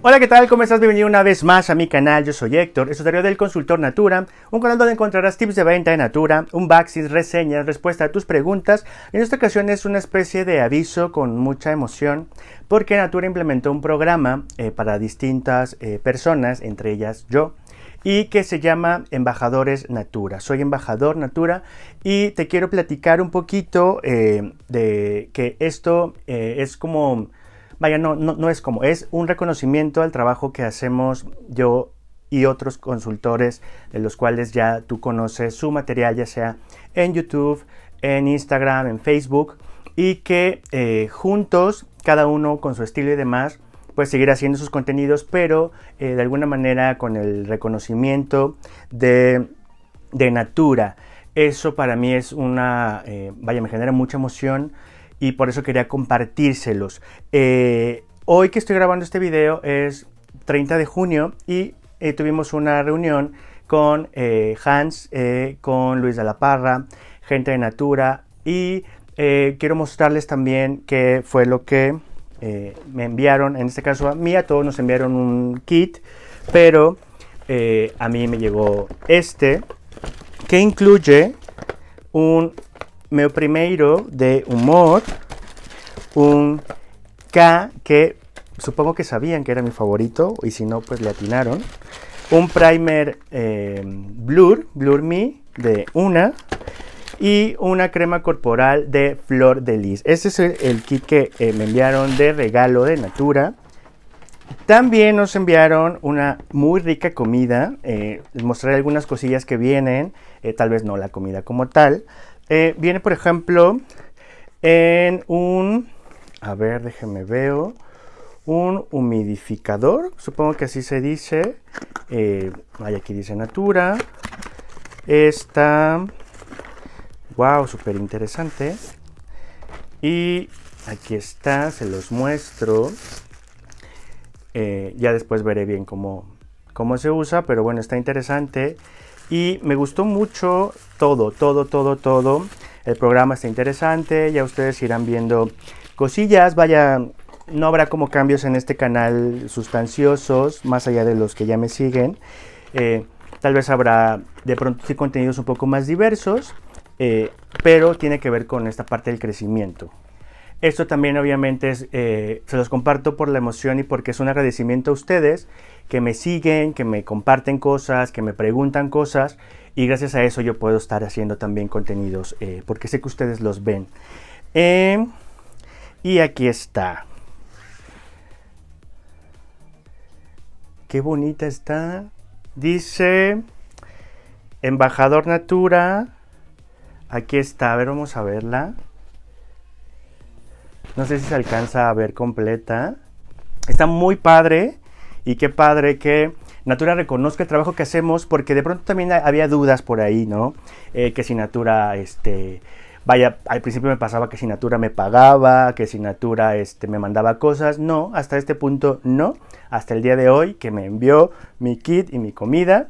Hola, ¿qué tal? ¿Cómo estás? Bienvenido una vez más a mi canal. Yo soy Héctor, estudiario del Consultor Natura, un canal donde encontrarás tips de venta de Natura, un reseñas, respuesta a tus preguntas. En esta ocasión es una especie de aviso con mucha emoción, porque Natura implementó un programa eh, para distintas eh, personas, entre ellas yo, y que se llama Embajadores Natura. Soy embajador Natura y te quiero platicar un poquito eh, de que esto es como Vaya, no, no, es como, es un reconocimiento al trabajo que hacemos yo y otros consultores de los cuales ya tú conoces su material, ya sea en YouTube, en Instagram, en Facebook, y que eh, juntos, cada uno con su estilo y demás, pues seguir haciendo sus contenidos, pero eh, de alguna manera con el reconocimiento de, de Natura. Eso para mí es una, eh, vaya, me genera mucha emoción y por eso quería compartírselos. Eh, hoy que estoy grabando este video es 30 de junio y eh, tuvimos una reunión con eh, Hans, con Luis de la Parra, gente de Natura y quiero mostrarles también qué fue lo que me enviaron, en este caso a mí, a todos nos enviaron un kit, pero a mí me llegó este que incluye un Meo primeiro de humor, un K que supongo que sabían que era mi favorito y si no, pues le atinaron. Un primer eh, Blur, Blur Me, de una. Y una crema corporal de Flor de Lis. Este es el, kit que eh, me enviaron de regalo de Natura. También nos enviaron una muy rica comida. Eh, les mostraré algunas cosillas que vienen. tal vez no la comida como tal. Eh, viene, por ejemplo, en un, a ver, déjeme veo, un humidificador, supongo que así se dice, eh, hay aquí dice Natura, está, wow, súper interesante, y aquí está, se los muestro, eh, ya después veré bien cómo, cómo se usa, pero bueno, está interesante, y me gustó mucho todo, todo, todo, todo. El programa está interesante, ya ustedes irán viendo cosillas, vaya, no habrá como cambios en este canal sustanciosos, más allá de los que ya me siguen. Eh, tal vez habrá de pronto sí contenidos un poco más diversos, eh, pero tiene que ver con esta parte del crecimiento. Esto también obviamente eh, se los comparto por la emoción y porque es un agradecimiento a ustedes que me siguen, que me comparten cosas, que me preguntan cosas y gracias a eso yo puedo estar haciendo también contenidos eh, porque sé que ustedes los ven. Em, y aquí está. Qué bonita está. Dice Embajador Natura. Aquí está. A ver, vamos a verla. No sé si se alcanza a ver completa. Está muy padre y qué padre que Natura reconozca el trabajo que hacemos porque de pronto también había dudas por ahí, ¿no? Eh, que si Natura, este, vaya, al principio me pasaba que si Natura me pagaba, que si Natura este, me mandaba cosas. No, hasta este punto no. Hasta el día de hoy que me envió mi kit y mi comida.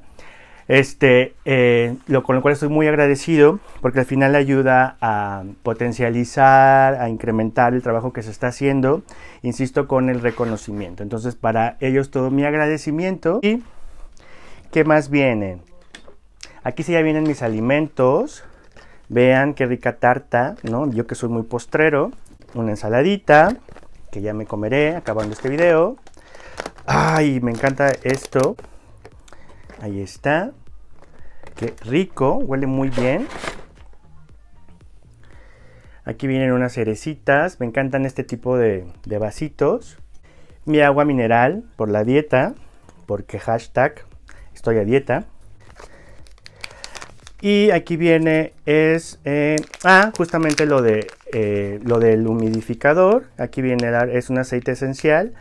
Este, eh, lo, con lo cual estoy muy agradecido porque al final ayuda a potencializar, a incrementar el trabajo que se está haciendo, insisto, con el reconocimiento. Entonces, para ellos todo mi agradecimiento. ¿Y qué más vienen? Aquí sí ya vienen mis alimentos. Vean qué rica tarta, ¿no? Yo que soy muy postrero. Una ensaladita que ya me comeré acabando este video. Ay, me encanta esto. Ahí está. Qué rico, huele muy bien. Aquí vienen unas cerecitas. Me encantan este tipo de, vasitos. Mi agua mineral por la dieta, porque hashtag estoy a dieta. Y aquí viene es, eh, ah, justamente lo, de, eh, lo del humidificador. Aquí viene, es un aceite esencial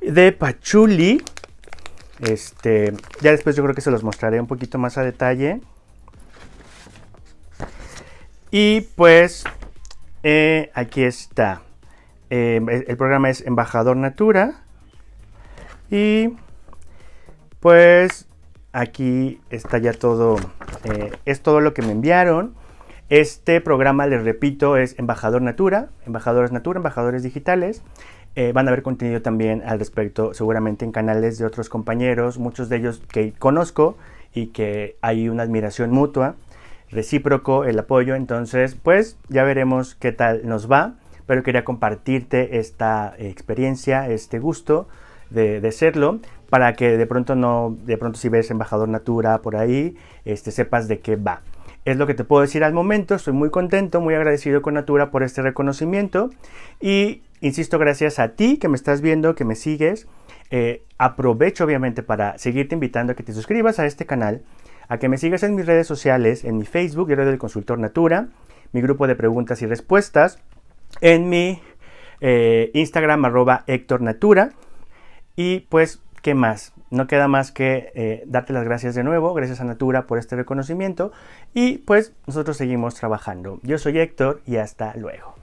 de pachuli. Este, ya después yo creo que se los mostraré un poquito más a detalle. Y pues eh, aquí está. Em, el, programa es Embajador Natura. Y pues aquí está ya todo. Eh, es todo lo que me enviaron. Este programa, les repito, es Embajador Natura, Embajadores Natura, Embajadores Digitales. Eh, van a haber contenido también al respecto, seguramente en canales de otros compañeros, muchos de ellos que conozco y que hay una admiración mutua, recíproco el apoyo. Entonces, pues ya veremos qué tal nos va. Pero quería compartirte esta experiencia, este gusto de, de serlo, para que de pronto no, de pronto si ves embajador Natura por ahí, este, sepas de qué va. Es lo que te puedo decir al momento. Estoy muy contento, muy agradecido con Natura por este reconocimiento y insisto, gracias a ti que me estás viendo, que me sigues. Eh, aprovecho obviamente para seguirte invitando a que te suscribas a este canal, a que me sigas en mis redes sociales, en mi Facebook, Diario del Consultor Natura, mi grupo de preguntas y respuestas, en mi eh, Instagram arroba Héctor Natura. Y pues, ¿qué más? No queda más que eh, darte las gracias de nuevo, gracias a Natura por este reconocimiento. Y pues nosotros seguimos trabajando. Yo soy Héctor y hasta luego.